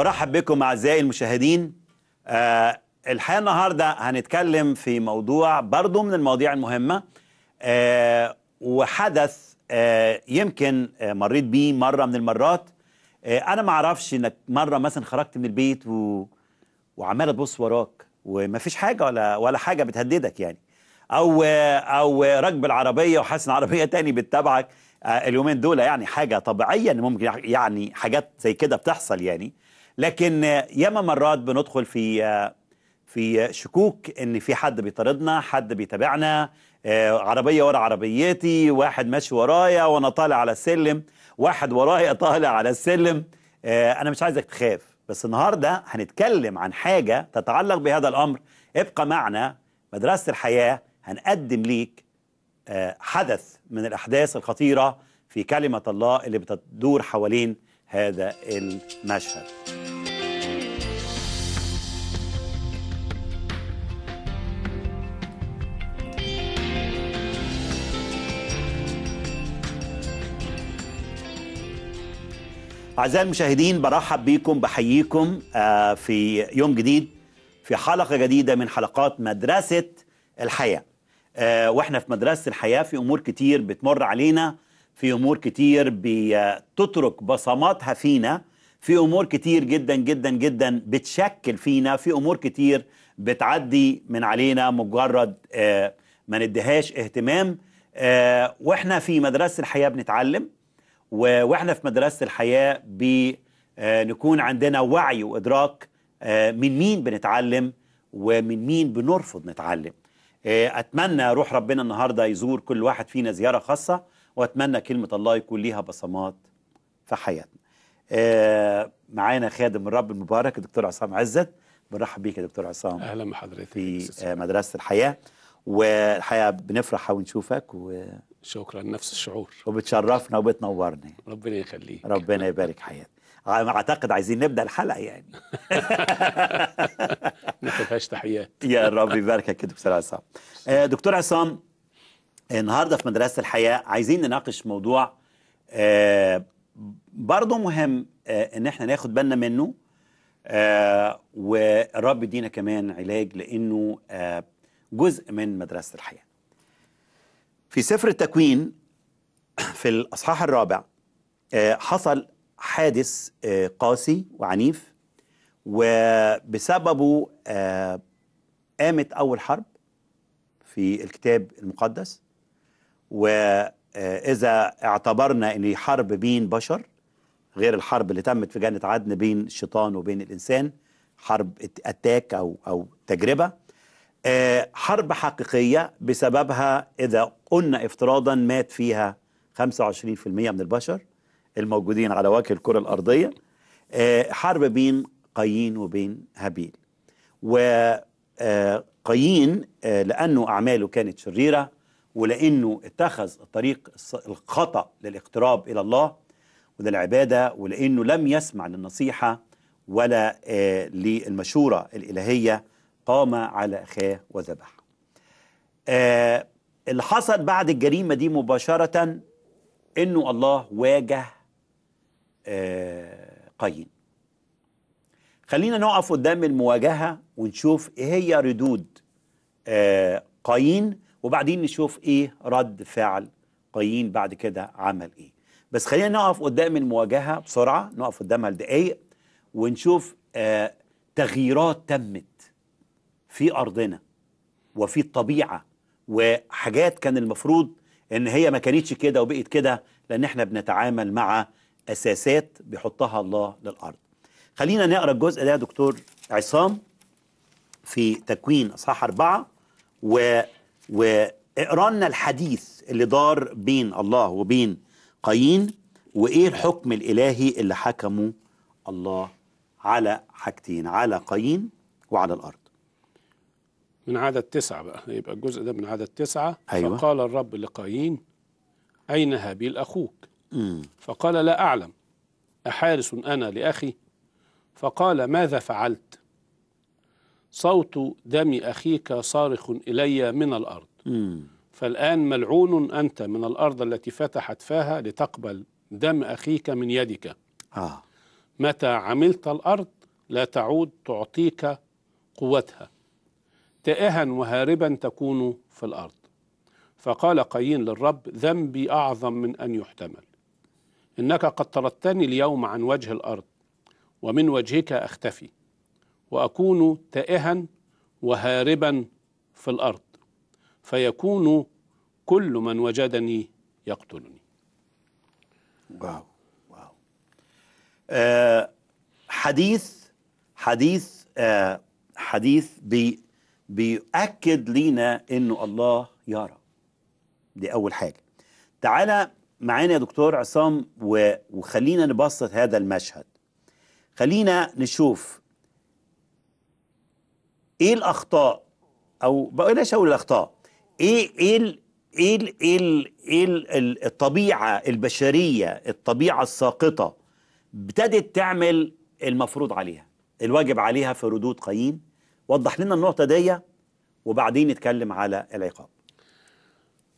أرحب بكم أعزائي المشاهدين أه الحقيقة النهاردة هنتكلم في موضوع برضو من المواضيع المهمة أه وحدث أه يمكن آه، مريت بيه مرة من المرات أه أنا ما أعرفش إنك مرة مثلا خرجت من البيت و... وعمال تبص وراك ومفيش حاجة ولا ولا حاجة بتهددك يعني أو أو راكب العربية وحاسس إن عربية تاني بتتابعك آه، اليومين دول يعني حاجة طبيعية إن ممكن يعني حاجات زي كده بتحصل يعني لكن ياما مرات بندخل في في شكوك ان في حد بيطاردنا حد بيتابعنا آه، عربيه ورا عربيتي واحد ماشي ورايا وانا طالع على السلم واحد ورايا طالع على السلم آه، انا مش عايزك تخاف بس النهارده هنتكلم عن حاجه تتعلق بهذا الامر ابقى معنا مدرسه الحياه هنقدم ليك آه، حدث من الاحداث الخطيره في كلمه الله اللي بتدور حوالين هذا المشهد أعزائي المشاهدين برحب بيكم بحييكم آه، في يوم جديد في حلقة جديدة من حلقات مدرسة الحياة آه، وإحنا في مدرسة الحياة في أمور كتير بتمر علينا في أمور كتير بتترك بصماتها فينا في أمور كتير جدا جدا جدا بتشكل فينا في أمور كتير بتعدي من علينا مجرد آه، ما نديهاش اهتمام وإحنا في مدرسة الحياة بنتعلم واحنا في مدرسه الحياه بنكون آه، عندنا وعي وادراك آه، من مين بنتعلم ومن مين بنرفض نتعلم آه، اتمنى روح ربنا النهارده يزور كل واحد فينا زياره خاصه واتمنى كلمه الله يكون ليها بصمات في حياتنا معانا خادم الرب المبارك الدكتور عصام عزت بنرحب بيك يا دكتور عصام اهلا بحضرتك في مدرسه الحياه والحقيقه بنفرح ونشوفك و شكرا نفس الشعور وبتشرفنا وبتنورنا ربنا يخليك ربنا يبارك حياتك اعتقد عايزين نبدا الحلقه يعني ما تفيهاش تحيات يا رب يباركك كده دكتور عصام آه، دكتور عصام النهارده في مدرسه الحياه عايزين نناقش موضوع آه، برضه مهم آه، ان احنا ناخد بالنا منه والرب يدينا كمان علاج لانه جزء من مدرسه الحياه في سفر التكوين في الأصحاح الرابع آه، حصل حادث آه، قاسي وعنيف وبسببه آه، قامت أول حرب في الكتاب المقدس وإذا اعتبرنا أن حرب بين بشر غير الحرب اللي تمت في جنة عدن بين الشيطان وبين الإنسان حرب اتاك أو أو تجربة آه، حرب حقيقية بسببها إذا قلنا افتراضا مات فيها 25% من البشر الموجودين على وجه الكرة الأرضية آه، حرب بين قايين وبين هابيل وقايين آه، لأنه أعماله كانت شريرة ولأنه اتخذ الطريق الخطأ للاقتراب إلى الله وللعبادة ولأنه لم يسمع للنصيحة ولا للمشورة الإلهية قام على أخاه وذبح آه اللي حصل بعد الجريمة دي مباشرة أنه الله واجه آه قايين خلينا نقف قدام المواجهة ونشوف إيه هي ردود آه قايين وبعدين نشوف إيه رد فعل قايين بعد كده عمل إيه بس خلينا نقف قدام المواجهة بسرعة نقف قدامها لدقايق ونشوف آه تغييرات تمت في أرضنا وفي الطبيعة وحاجات كان المفروض إن هي ما كانتش كده وبقت كده لأن إحنا بنتعامل مع أساسات بيحطها الله للأرض خلينا نقرأ الجزء ده يا دكتور عصام في تكوين أصحاح أربعة و واقرأنا الحديث اللي دار بين الله وبين قايين وإيه الحكم الإلهي اللي حكمه الله على حاجتين على قايين وعلى الأرض من عدد تسعة بقى يبقى الجزء ده من عدد تسعة أيوة. فقال الرب لقايين أين هابيل أخوك مم. فقال لا أعلم أحارس أنا لأخي فقال ماذا فعلت صوت دم أخيك صارخ إلي من الأرض مم. فالآن ملعون أنت من الأرض التي فتحت فاها لتقبل دم أخيك من يدك آه. متى عملت الأرض لا تعود تعطيك قوتها تائها وهاربا تكون في الأرض فقال قايين للرب ذنبي أعظم من أن يحتمل إنك قد طردتني اليوم عن وجه الأرض ومن وجهك أختفي وأكون تائها وهاربا في الأرض فيكون كل من وجدني يقتلني واو واو آه حديث حديث آه حديث ب بيؤكد لينا انه الله يرى دي اول حاجه تعالى معانا يا دكتور عصام وخلينا نبسط هذا المشهد خلينا نشوف ايه الاخطاء او بلاش اقول الاخطاء ايه ايه ايه ايه, إيه الطبيعه البشريه الطبيعه الساقطه ابتدت تعمل المفروض عليها الواجب عليها في ردود قايين وضح لنا النقطه دي وبعدين نتكلم على العقاب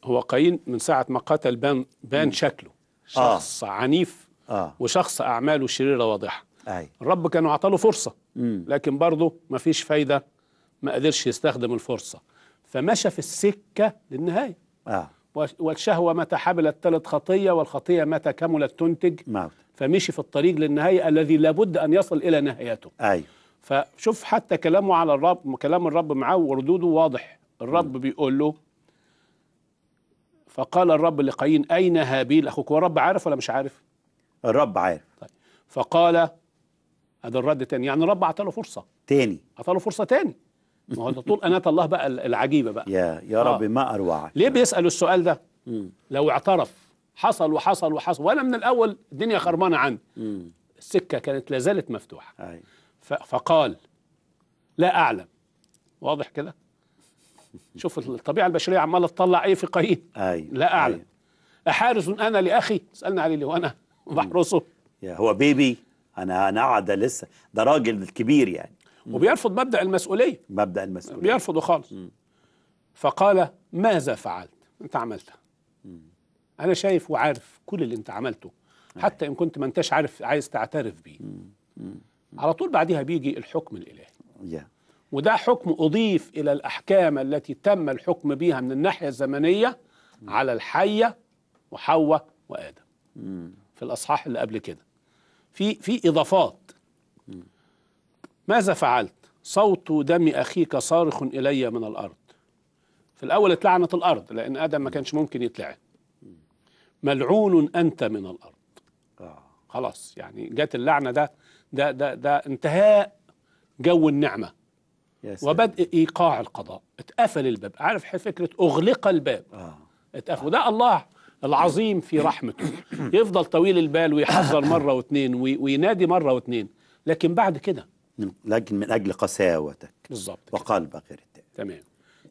هو قايين من ساعه ما قتل بان بان شكله آه. شخص آه. عنيف آه. وشخص اعماله الشريره واضحه آه. الرب كان عطاله فرصه م. لكن برضه ما فيش فايده ما قدرش يستخدم الفرصه فمشى في السكه للنهايه آه. والشهوة متى حملت تلت خطية والخطية متى كملت تنتج موت. فمشي في الطريق للنهاية الذي لابد أن يصل إلى نهايته أيوه. فشوف حتى كلامه على الرب كلام الرب معاه وردوده واضح الرب م. بيقول له فقال الرب لقايين أين هابيل أخوك هو الرب عارف ولا مش عارف الرب عارف طيب. فقال هذا الرد تاني يعني الرب له فرصة تاني له فرصة تاني ما هو طول انات الله بقى العجيبة بقى يا يا رب آه. ما أروعك ليه بيسأل السؤال ده م. لو اعترف حصل وحصل وحصل وأنا من الأول الدنيا خربانة عندي السكة كانت لازالت مفتوحة أيوة. فقال لا أعلم واضح كده شوف الطبيعة البشرية عمالة تطلع في فقهين أي أيوه، لا أعلم أي. أيوه. أحارس أنا لأخي اسألني عليه اللي هو انا بحرسه هو بيبي أنا أنا قاعد لسه ده راجل كبير يعني وبيرفض مبدأ المسؤولية مبدأ المسؤولية بيرفضه خالص م. فقال ماذا فعلت أنت عملتها أنا شايف وعارف كل اللي أنت عملته أيوه. حتى إن كنت ما أنتش عارف عايز تعترف بيه على طول بعدها بيجي الحكم الإلهي yeah. وده حكم أضيف إلى الأحكام التي تم الحكم بها من الناحية الزمنية mm. على الحية وحواء وآدم mm. في الأصحاح اللي قبل كده في في إضافات mm. ماذا فعلت صوت دم أخيك صارخ إلي من الأرض في الأول اتلعنت الأرض لأن آدم ما كانش ممكن يتلعن ملعون أنت من الأرض آه. خلاص يعني جت اللعنة ده ده ده ده انتهاء جو النعمه يس وبدء ايقاع القضاء اتقفل الباب عارف فكره اغلق الباب آه. اتقفل وده الله العظيم في رحمته يفضل طويل البال ويحذر مره واثنين وينادي مره واثنين لكن بعد كده لكن من اجل قساوتك بالظبط وقلبك غير تمام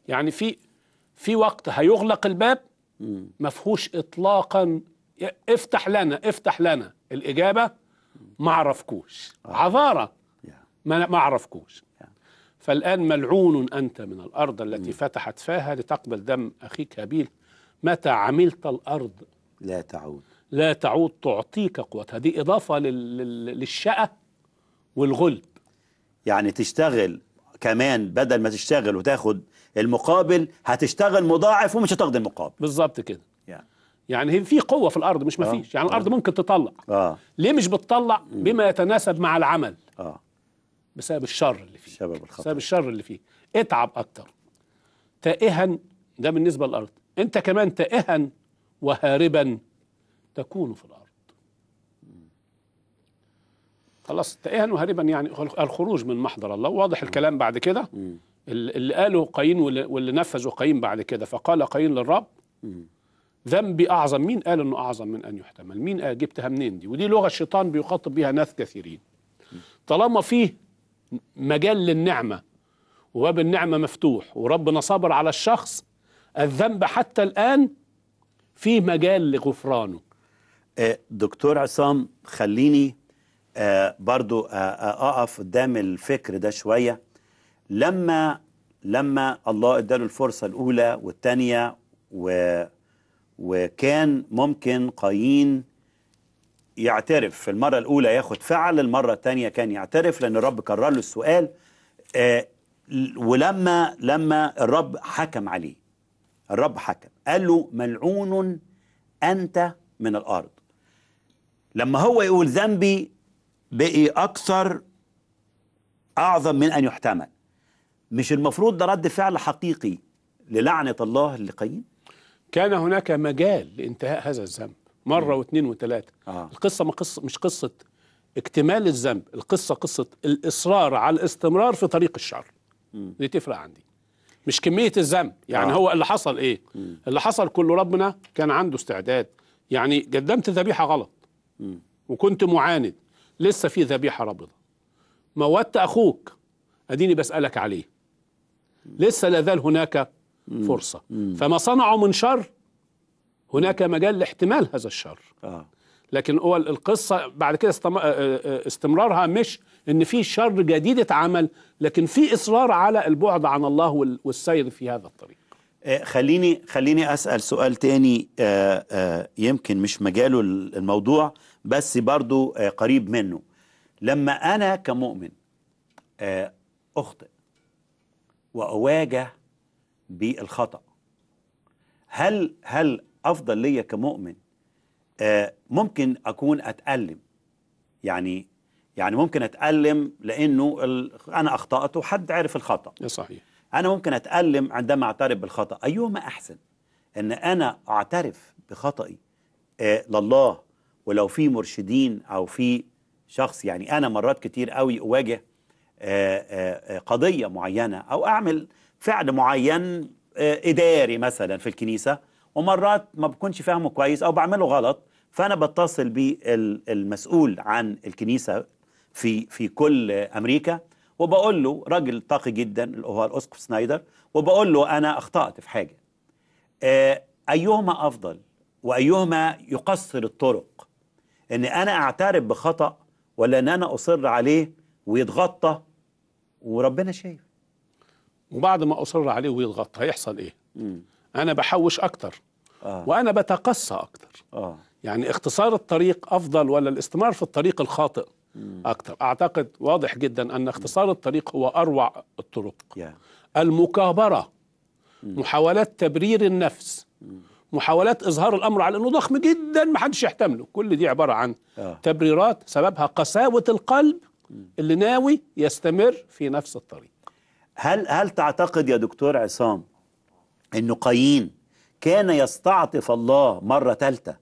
يعني في في وقت هيغلق الباب ما فيهوش اطلاقا افتح لنا افتح لنا الاجابه ما عرفكوش آه. عذارة ما عرفكوش فالآن ملعون أنت من الأرض التي mm. فتحت فاها لتقبل دم أخيك هابيل متى عملت الأرض لا تعود لا تعود تعطيك قوتها دي إضافة للشقة والغل يعني تشتغل كمان بدل ما تشتغل وتاخد المقابل هتشتغل مضاعف ومش هتاخد المقابل بالظبط كده يعني هي في قوه في الارض مش ما آه. فيش يعني الارض آه. ممكن تطلع آه. ليه مش بتطلع بما يتناسب مع العمل آه. بسبب الشر اللي فيه سبب الخطر بسبب الشر اللي فيه اتعب اكتر تائها ده بالنسبه للارض انت كمان تائها وهاربا تكون في الارض خلاص تائها وهاربا يعني الخروج من محضر الله واضح الكلام بعد كده اللي قاله قايين واللي نفذه قايين بعد كده فقال قايين للرب ذنبي أعظم مين قال أنه أعظم من أن يحتمل مين قال جبتها منين دي ودي لغة الشيطان بيخاطب بها ناس كثيرين طالما فيه مجال للنعمة وباب النعمة مفتوح وربنا صبر على الشخص الذنب حتى الآن فيه مجال لغفرانه آه، دكتور عصام خليني آه، برضو آه، أقف قدام الفكر ده شوية لما لما الله اداله الفرصة الأولى والثانية و وكان ممكن قايين يعترف في المرة الأولى ياخد فعل المرة الثانية كان يعترف لأن الرب كرر له السؤال آه ولما لما الرب حكم عليه الرب حكم قال له ملعون أنت من الأرض لما هو يقول ذنبي بقي أكثر أعظم من أن يحتمل مش المفروض ده رد فعل حقيقي للعنة الله لقايين كان هناك مجال لانتهاء هذا الذنب مره واثنين وثلاثه آه. القصه ما قصة مش قصه اكتمال الذنب القصه قصه الاصرار على الاستمرار في طريق الشر دي تفرق عندي مش كميه الذنب يعني آه. هو اللي حصل ايه م. اللي حصل كله ربنا كان عنده استعداد يعني قدمت ذبيحه غلط م. وكنت معاند لسه في ذبيحه رابضه موت اخوك اديني بسالك عليه لسه لا زال هناك فرصة فما صنعوا من شر هناك مجال لاحتمال هذا الشر آه. لكن هو القصة بعد كده آه، آه، آه، استمرارها مش ان في شر جديد اتعمل لكن في اصرار على البعد عن الله والسير في هذا الطريق خليني خليني اسال سؤال تاني يمكن مش مجاله الموضوع بس برضو قريب منه لما انا كمؤمن اخطئ واواجه بالخطأ هل هل أفضل ليا كمؤمن آه ممكن أكون أتألم يعني يعني ممكن أتألم لأنه أنا أخطأت وحد عرف الخطأ صحيح أنا ممكن أتألم عندما أعترف بالخطأ أيهما أحسن أن أنا أعترف بخطئي آه لله ولو في مرشدين أو في شخص يعني أنا مرات كتير قوي أواجه آآ آه، آآ آه، آه، قضية معينة أو أعمل فعل معين آه، اداري مثلا في الكنيسه ومرات ما بكونش فاهمه كويس او بعمله غلط فانا بتصل بالمسؤول عن الكنيسه في في كل امريكا وبقول له راجل طاقي جدا اللي هو الاسقف سنايدر وبقول له انا اخطات في حاجه آه، ايهما افضل وايهما يقصر الطرق ان انا اعترف بخطا ولا ان انا اصر عليه ويتغطى وربنا شايف وبعد ما اصر عليه ويضغط هيحصل ايه مم. انا بحوش اكتر آه. وانا بتقصى اكتر آه. يعني اختصار الطريق افضل ولا الاستمرار في الطريق الخاطئ مم. اكتر اعتقد واضح جدا ان اختصار الطريق هو اروع الطرق yeah. المكابره مم. محاولات تبرير النفس مم. محاولات اظهار الامر على انه ضخم جدا ما حدش يحتمله كل دي عباره عن آه. تبريرات سببها قساوه القلب اللي ناوي يستمر في نفس الطريق هل هل تعتقد يا دكتور عصام انه قايين كان يستعطف الله مره ثالثه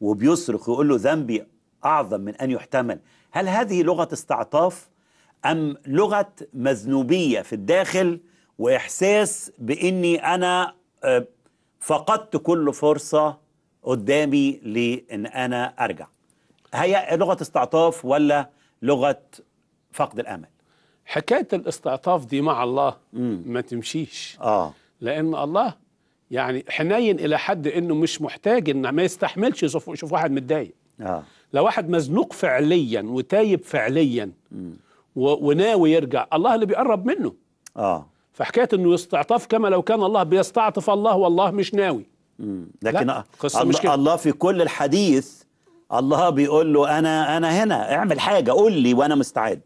وبيصرخ يقول له ذنبي اعظم من ان يحتمل هل هذه لغه استعطاف ام لغه مذنوبيه في الداخل واحساس باني انا آه، فقدت كل فرصه قدامي لان انا ارجع هي لغه استعطاف ولا لغه فقد الامل حكايه الاستعطاف دي مع الله مم. ما تمشيش اه لان الله يعني حنين الى حد انه مش محتاج انه ما يستحملش يشوف واحد متضايق آه. لو واحد مزنوق فعليا وتايب فعليا وناوي يرجع الله اللي بيقرب منه اه فحكايه انه يستعطف كما لو كان الله بيستعطف الله والله مش ناوي لكن لا. آه، قصة الله, مش كده. الله في كل الحديث الله بيقول له انا انا هنا اعمل حاجه قول لي وانا مستعد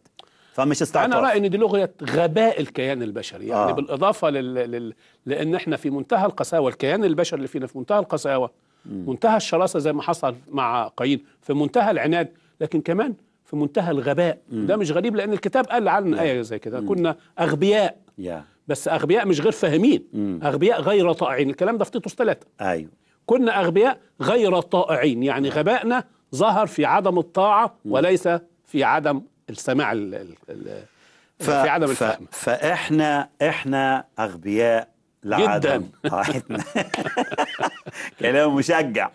فمش استعطاف انا رايي ان دي لغه غباء الكيان البشري يعني آه. بالاضافه لل... لل... لان احنا في منتهى القساوه الكيان البشري اللي فينا في منتهى القساوه م. منتهى الشراسه زي ما حصل مع قايين في منتهى العناد لكن كمان في منتهى الغباء م. ده مش غريب لان الكتاب قال عن ايه زي كده كنا اغبياء يا. بس اغبياء مش غير فاهمين اغبياء غير طائعين الكلام ده في تيتوس ثلاثة ايوه كنا اغبياء غير طائعين يعني آه. غبائنا ظهر في عدم الطاعه م. وليس في عدم السماع ال ال ف... في عدم ف... فاحنا احنا اغبياء لعدم جدا كلام مشجع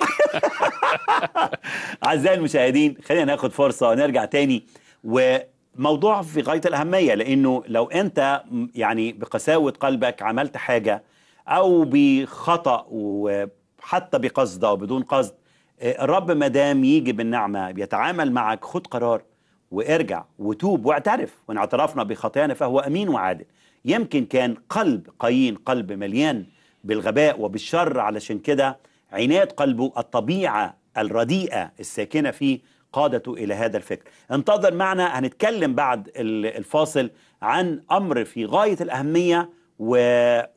اعزائي المشاهدين خلينا ناخد فرصه ونرجع تاني وموضوع في غايه الاهميه لانه لو انت يعني بقساوه قلبك عملت حاجه او بخطا وحتى بقصد او بدون قصد آه، الرب ما دام يجي بالنعمه بيتعامل معك خد قرار وارجع وتوب واعترف وان اعترفنا بخطايانا فهو امين وعادل يمكن كان قلب قايين قلب مليان بالغباء وبالشر علشان كده عناد قلبه الطبيعه الرديئه الساكنه فيه قادته الى هذا الفكر انتظر معنا هنتكلم بعد الفاصل عن امر في غايه الاهميه و...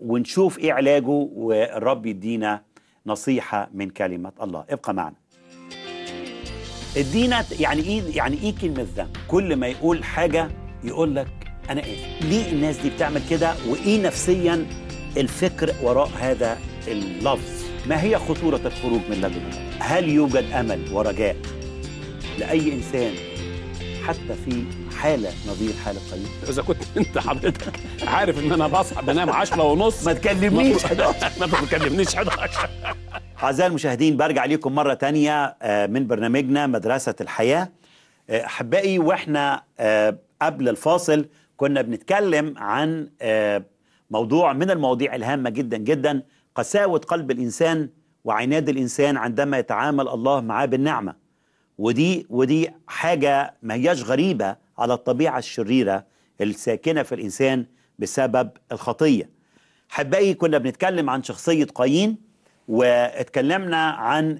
ونشوف ايه علاجه والرب يدينا نصيحه من كلمه الله ابقى معنا ادينا يعني ايه يعني ايه كلمه ذنب كل ما يقول حاجه يقول لك انا اسف إيه. ليه الناس دي بتعمل كده وايه نفسيا الفكر وراء هذا اللفظ ما هي خطوره الخروج من لجنه؟ هل يوجد امل ورجاء لاي انسان حتى في حالة نظير حالة قيوم طيب؟ إذا كنت أنت حضرتك عارف إن أنا بصحى بنام 10 ونص ما تكلمنيش 11 ما تكلمنيش 11 أعزائي المشاهدين برجع لكم مرة تانية آه، من برنامجنا مدرسة الحياة آه، أحبائي وإحنا آه، قبل الفاصل كنا بنتكلم عن موضوع من المواضيع الهامة جدا جدا قساوة قلب الإنسان وعناد الإنسان عندما يتعامل الله معاه بالنعمة ودي ودي حاجة ما هياش غريبة على الطبيعة الشريرة الساكنة في الإنسان بسبب الخطية حبائي كنا بنتكلم عن شخصية قايين واتكلمنا عن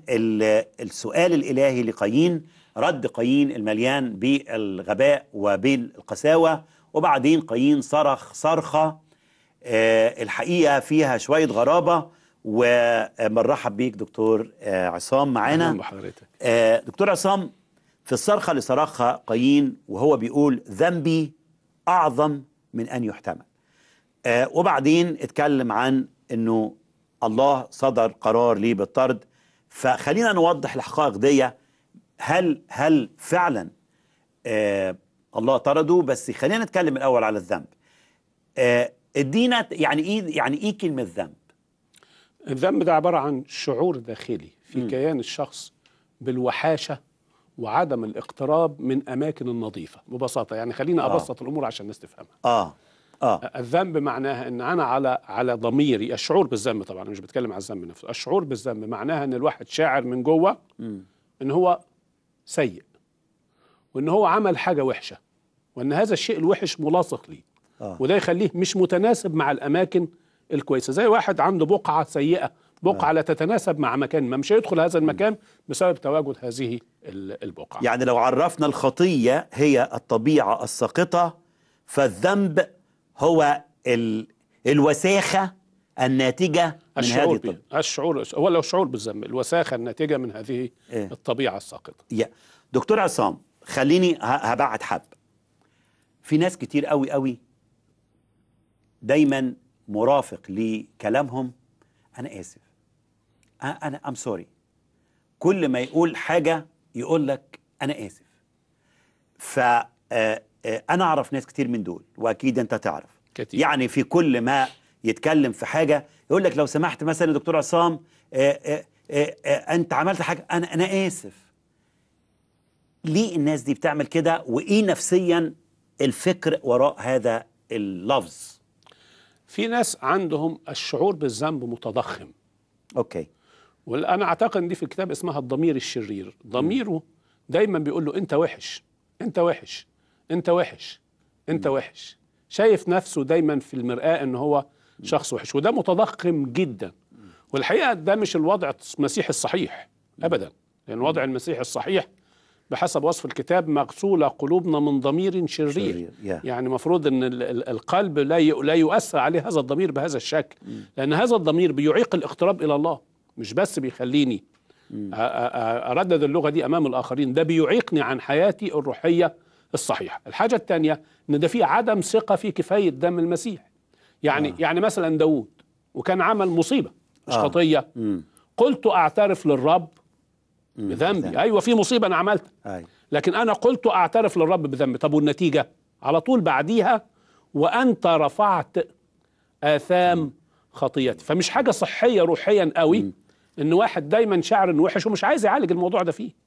السؤال الالهي لقايين رد قايين المليان بالغباء وبالقساوه وبعدين قايين صرخ صرخه آه، الحقيقه فيها شويه غرابه ومرحب بيك دكتور آه، عصام معانا بحضرتك آه، دكتور عصام في الصرخه اللي صرخها قايين وهو بيقول ذنبي اعظم من ان يحتمل وبعدين اتكلم عن انه الله صدر قرار ليه بالطرد فخلينا نوضح الحقائق دي هل هل فعلا آه الله طرده بس خلينا نتكلم الاول على الذنب آه ادينا يعني ايه يعني ايه كلمه ذنب الذنب ده عباره عن شعور داخلي في م. كيان الشخص بالوحاشه وعدم الاقتراب من اماكن النظيفه ببساطه يعني خلينا آه. ابسط آه. الامور عشان الناس تفهمها اه آه. الذنب معناها ان انا على على ضميري الشعور بالذنب طبعا انا مش بتكلم على الذنب نفسه الشعور بالذنب معناها ان الواحد شاعر من جوه ان هو سيء وان هو عمل حاجه وحشه وان هذا الشيء الوحش ملاصق ليه آه. وده يخليه مش متناسب مع الاماكن الكويسه زي واحد عنده بقعه سيئه بقعة آه. لا تتناسب مع مكان ما مش هيدخل هذا المكان م. بسبب تواجد هذه البقعة يعني لو عرفنا الخطية هي الطبيعة الساقطة فالذنب هو ال... الوساخه الناتجه من الشعور هذه الطبيعه الشعور ولا الشعور بالذنب الوساخه الناتجه من هذه إيه؟ الطبيعه الساقطه يا دكتور عصام خليني هبعت حب في ناس كتير قوي قوي دايما مرافق لكلامهم انا اسف انا ام سوري كل ما يقول حاجه يقول لك انا اسف ف آه، آه، انا اعرف ناس كتير من دول واكيد انت تعرف كتير. يعني في كل ما يتكلم في حاجه يقول لك لو سمحت مثلا دكتور عصام آآ آه، آآ آه، آآ انت عملت حاجه انا انا اسف ليه الناس دي بتعمل كده وايه نفسيا الفكر وراء هذا اللفظ في ناس عندهم الشعور بالذنب متضخم اوكي وانا اعتقد دي في كتاب اسمها الضمير الشرير ضميره دايما بيقول له انت وحش انت وحش انت وحش انت وحش شايف نفسه دايما في المرآة ان هو شخص وحش وده متضخم جدا والحقيقة ده مش الوضع المسيحي الصحيح أبدا لأن وضع المسيح الصحيح بحسب وصف الكتاب مغسولة قلوبنا من ضمير شرير, شرير. Yeah. يعني مفروض أن القلب لا لا يؤثر عليه هذا الضمير بهذا الشكل لأن هذا الضمير بيعيق الاقتراب إلى الله مش بس بيخليني أردد اللغة دي أمام الآخرين ده بيعيقني عن حياتي الروحية الصحيح الحاجه الثانيه ان ده في عدم ثقه في كفايه دم المسيح يعني آه. يعني مثلا داوود وكان عمل مصيبه مش آه. خطيه مم. قلت اعترف للرب مم. بذنبي مم. ايوه في مصيبه انا عملتها أي. لكن انا قلت اعترف للرب بذنبي طب والنتيجه على طول بعديها وانت رفعت اثام مم. خطيتي فمش حاجه صحيه روحيا قوي مم. ان واحد دايما شعر انه وحش ومش عايز يعالج الموضوع ده فيه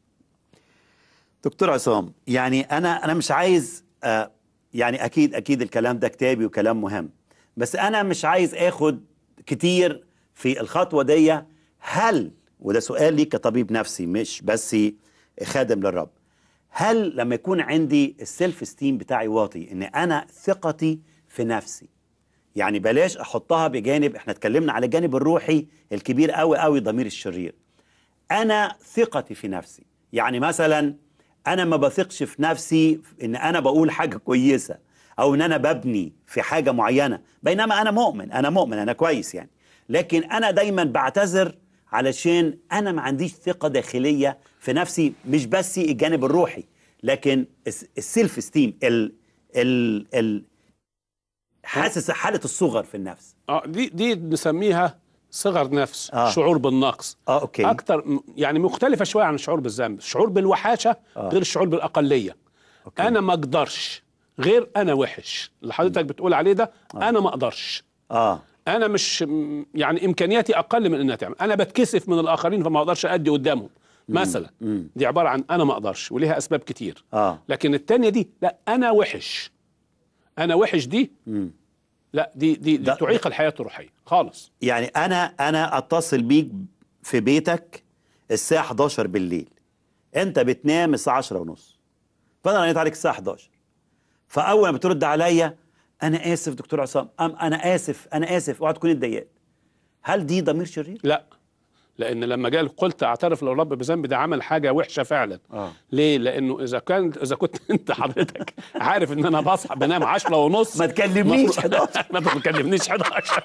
دكتور عصام يعني انا انا مش عايز آه يعني اكيد اكيد الكلام ده كتابي وكلام مهم بس انا مش عايز اخد كتير في الخطوه دي هل وده سؤال ليك كطبيب نفسي مش بس خادم للرب هل لما يكون عندي السيلف ستيم بتاعي واطي ان انا ثقتي في نفسي يعني بلاش احطها بجانب احنا اتكلمنا على الجانب الروحي الكبير قوي قوي ضمير الشرير انا ثقتي في نفسي يعني مثلا انا ما بثقش في نفسي ان انا بقول حاجه كويسه او ان انا ببني في حاجه معينه بينما انا مؤمن انا مؤمن انا كويس يعني لكن انا دايما بعتذر علشان انا ما عنديش ثقه داخليه في نفسي مش بس الجانب الروحي لكن السيلف ستيم ال ال ال حاسس حاله الصغر في النفس اه دي دي بنسميها صغر نفس آه. شعور بالنقص آه، أوكي. اكتر يعني مختلفه شويه عن الشعور بالذنب الشعور بالوحاشه آه. غير الشعور بالاقليه أوكي. انا ما اقدرش غير انا وحش اللي حضرتك بتقول عليه ده آه. انا ما اقدرش اه انا مش يعني امكانياتي اقل من انها تعمل انا بتكسف من الاخرين فما اقدرش ادي قدامهم مثلا مم. دي عباره عن انا ما اقدرش وليها اسباب كتير آه. لكن التانية دي لا انا وحش انا وحش دي مم. لا دي دي, دي تعيق الحياه الروحيه خالص يعني انا انا اتصل بيك في بيتك الساعه 11 بالليل انت بتنام الساعه 10 ونص فانا رنيت عليك الساعه 11 فاول ما بترد عليا انا اسف دكتور عصام أم انا اسف انا اسف اوعى تكون اتضايقت هل دي ضمير شرير لا لان لما جاء قلت اعترف للرب بذنبي ده عمل حاجه وحشه فعلا آه. ليه لانه اذا كان اذا كنت انت حضرتك عارف ان انا بصحى بنام 10 ونص ما تكلمنيش 11 ما تكلمنيش 11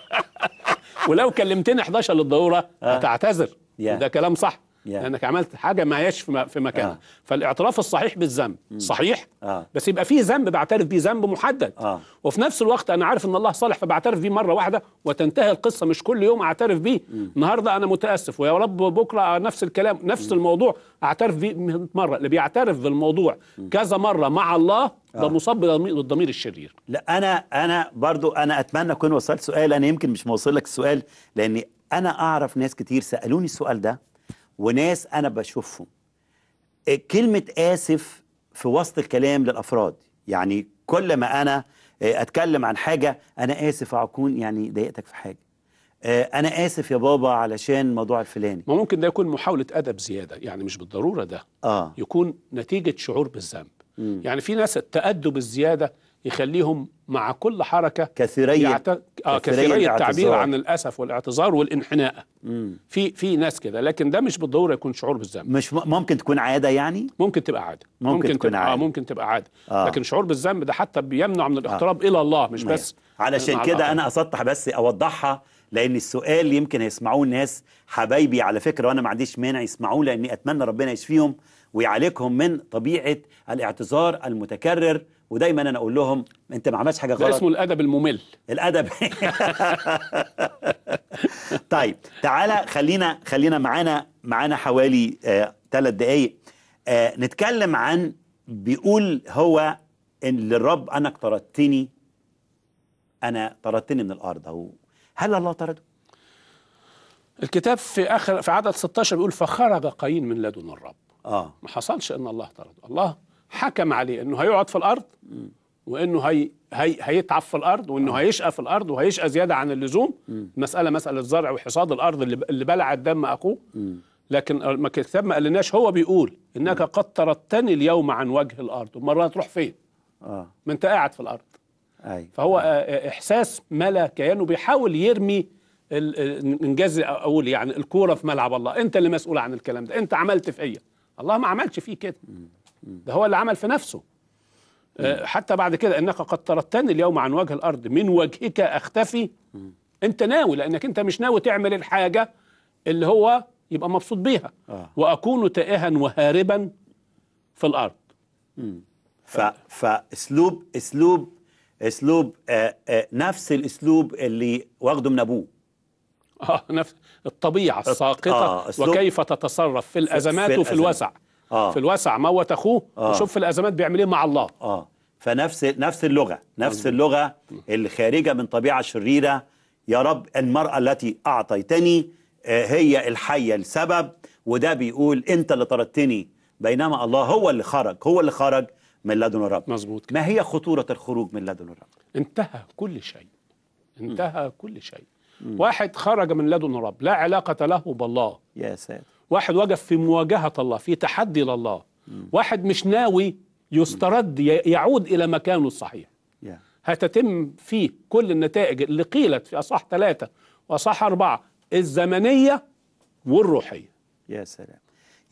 ولو كلمتني 11 للضروره آه. هتعتذر آه. ده كلام صح yeah. لانك عملت حاجه ما هياش في مكانها yeah. آه. فالاعتراف الصحيح بالذنب mm. صحيح yeah. آه. بس يبقى في ذنب بعترف بيه ذنب محدد yeah. آه. وفي نفس الوقت انا عارف ان الله صالح فبعترف بيه مره واحده وتنتهي القصه مش كل يوم اعترف بيه mm. النهارده انا متاسف ويا رب بكره نفس الكلام نفس mm. الموضوع اعترف بيه مره اللي بيعترف بالموضوع mm. كذا مره مع الله ده مصاب بالضمير الشرير لا انا انا برضو انا اتمنى اكون وصلت سؤال انا يمكن مش موصل لك السؤال لاني انا اعرف ناس كتير سالوني السؤال ده وناس انا بشوفهم إيه، كلمه اسف في وسط الكلام للافراد يعني كل ما انا إيه، اتكلم عن حاجه انا اسف اكون يعني ضايقتك في حاجه إيه، انا اسف يا بابا علشان الموضوع الفلاني ما ممكن ده يكون محاوله ادب زياده يعني مش بالضروره ده آه. يكون نتيجه شعور بالذنب يعني في ناس التادب الزياده يخليهم مع كل حركه كثيري يعت... آه كثيري, كثيري التعبير عن الاسف والاعتذار والانحناء في في ناس كده لكن ده مش بالضروره يكون شعور بالذنب مش ممكن تكون عاده يعني ممكن تبقى عاده ممكن, ممكن تكون آه، عاده آه ممكن تبقى عاده آه. لكن شعور بالذنب ده حتى بيمنع من الاقتراب آه. الى الله مش بس علشان كده انا اسطح بس اوضحها لان السؤال يمكن هيسمعوه الناس حبايبي على فكره وانا ما عنديش مانع يسمعوه لاني اتمنى ربنا يشفيهم ويعالجهم من طبيعه الاعتذار المتكرر ودايما انا اقول لهم انت ما عملتش حاجه غلط ده اسمه الادب الممل الادب طيب تعالى خلينا خلينا معانا معانا حوالي ثلاث آه دقائق آه نتكلم عن بيقول هو ان للرب انا اقترضتني انا طردتني من الارض اهو هل الله طرده؟ الكتاب في اخر في عدد 16 بيقول فخرج قايين من لدن الرب اه ما حصلش ان الله طرده الله حكم عليه انه هيقعد في الارض وانه هي هي هيتعب في الارض وانه آه. هيشقى في الارض وهيشقى زياده عن اللزوم م. مساله مساله زرع وحصاد الارض اللي, اللي بلعت دم اخوه لكن الكتاب ما قالناش هو بيقول انك م. قد طردتني اليوم عن وجه الارض امال هتروح فين؟ اه ما انت قاعد في الارض أي. فهو آه. آه،, آه، احساس ملا كيانه بيحاول يرمي انجاز اقول يعني الكوره في ملعب الله انت اللي مسؤول عن الكلام ده انت عملت فيا الله ما عملش فيه كده م. ده هو اللي عمل في نفسه آه، حتى بعد كده انك قد طردتني اليوم عن وجه الارض من وجهك اختفي انت ناوي لانك انت مش ناوي تعمل الحاجه اللي هو يبقى مبسوط بيها آه. واكون تائها وهاربا في الارض ف... آه. فاسلوب اسلوب اسلوب آه آه نفس الاسلوب اللي واخده من ابوه اه نفس الطبيعه الساقطه آه وكيف تتصرف في الازمات في وفي الأزمات. الوسع آه. في الواسع موت اخوه آه. وشوف في الازمات بيعمل ايه مع الله اه فنفس نفس اللغه نفس اللغه الخارجه من طبيعه شريره يا رب المراه التي اعطيتني آه، هي الحيه السبب وده بيقول انت اللي طردتني بينما الله هو اللي خرج هو اللي خرج من لدن الرب مظبوط ما هي خطوره الخروج من لدن الرب انتهى كل شيء انتهى م. كل شيء م. واحد خرج من لدن الرب لا علاقه له بالله يا ساتر واحد وقف في مواجهة الله في تحدي لله واحد مش ناوي يسترد يعود إلى مكانه الصحيح هتتم فيه كل النتائج اللي قيلت في أصح ثلاثة وأصح أربعة الزمنية والروحية يا سلام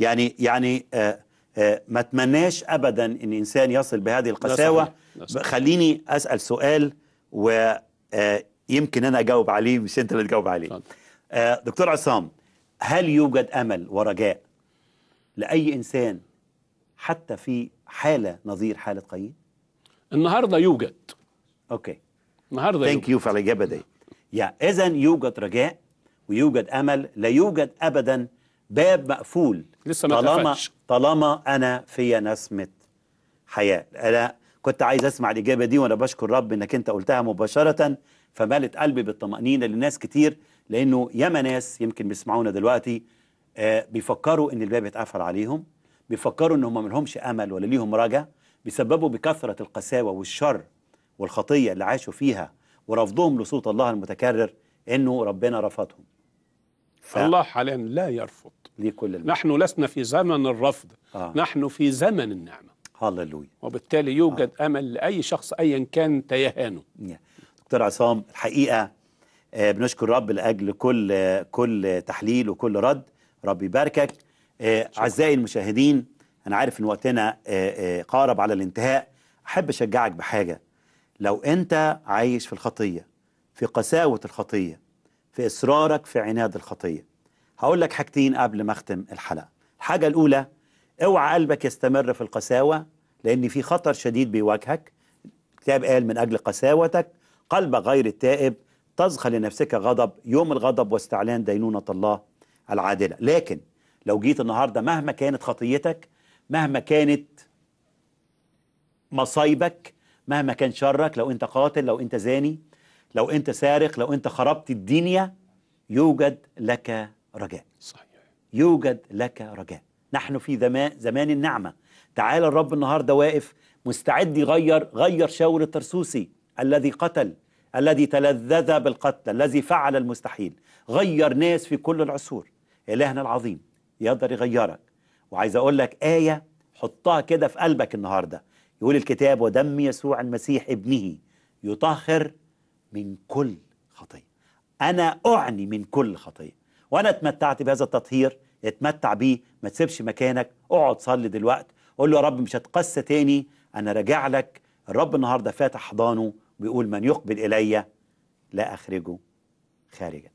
يعني يعني آه آه ما اتمناش أبدا أن إنسان يصل بهذه القساوة خليني أسأل سؤال ويمكن آه، أنا أجاوب عليه مش أنت اللي تجاوب عليه آه دكتور عصام هل يوجد امل ورجاء لاي انسان حتى في حاله نظير حاله قايين؟ النهارده يوجد اوكي النهارده ثانك يو على الاجابه دي يا اذا يوجد رجاء ويوجد امل لا يوجد ابدا باب مقفول لسه ما طالما طالما انا فيا نسمه حياه انا كنت عايز اسمع الاجابه دي وانا بشكر رب انك انت قلتها مباشره فملت قلبي بالطمانينه لناس كتير لانه ياما ناس يمكن بيسمعونا دلوقتي آه، بيفكروا ان الباب يتقفل عليهم بيفكروا ان هم ما لهمش امل ولا ليهم رجا بيسببوا بكثره القساوه والشر والخطيه اللي عاشوا فيها ورفضهم لصوت الله المتكرر انه ربنا رفضهم ف... الله حاليا لا يرفض كل المعنى. نحن لسنا في زمن الرفض آه. نحن في زمن النعمه هللويا وبالتالي يوجد آه. امل لاي شخص ايا كان تيهانه دكتور عصام الحقيقه آه، بنشكر رب لاجل كل كل تحليل وكل رد رب يباركك آه، اعزائي المشاهدين انا عارف ان وقتنا آه، قارب على الانتهاء احب اشجعك بحاجه لو انت عايش في الخطيه في قساوه الخطيه في اصرارك في عناد الخطيه هقول لك حاجتين قبل ما اختم الحلقه الحاجه الاولى اوعى قلبك يستمر في القساوه لان في خطر شديد بيواجهك الكتاب قال من اجل قساوتك قلبك غير التائب تزخ لنفسك غضب يوم الغضب واستعلان دينونة الله العادلة لكن لو جيت النهاردة مهما كانت خطيتك مهما كانت مصايبك مهما كان شرك لو انت قاتل لو انت زاني لو انت سارق لو انت خربت الدنيا يوجد لك رجاء صحيح. يوجد لك رجاء نحن في زمان, النعمة تعالى الرب النهاردة واقف مستعد يغير غير شاور الترسوسي الذي قتل الذي تلذذ بالقتل الذي فعل المستحيل غير ناس في كل العصور إلهنا العظيم يقدر يغيرك وعايز أقول لك آية حطها كده في قلبك النهاردة يقول الكتاب ودم يسوع المسيح ابنه يطهر من كل خطية أنا أعني من كل خطية وأنا اتمتعت بهذا التطهير اتمتع بيه ما تسيبش مكانك اقعد صلي دلوقتي قول له يا رب مش هتقسى تاني أنا راجع لك الرب النهاردة فاتح حضانه بيقول من يقبل إلي لا أخرجه خارجا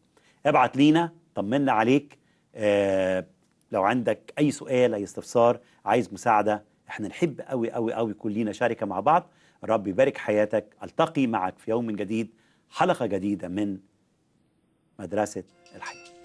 ابعت لينا طمنا عليك آه لو عندك أي سؤال أي استفسار عايز مساعدة احنا نحب قوي قوي قوي يكون لينا شركة مع بعض رب يبارك حياتك ألتقي معك في يوم جديد حلقة جديدة من مدرسة الحياة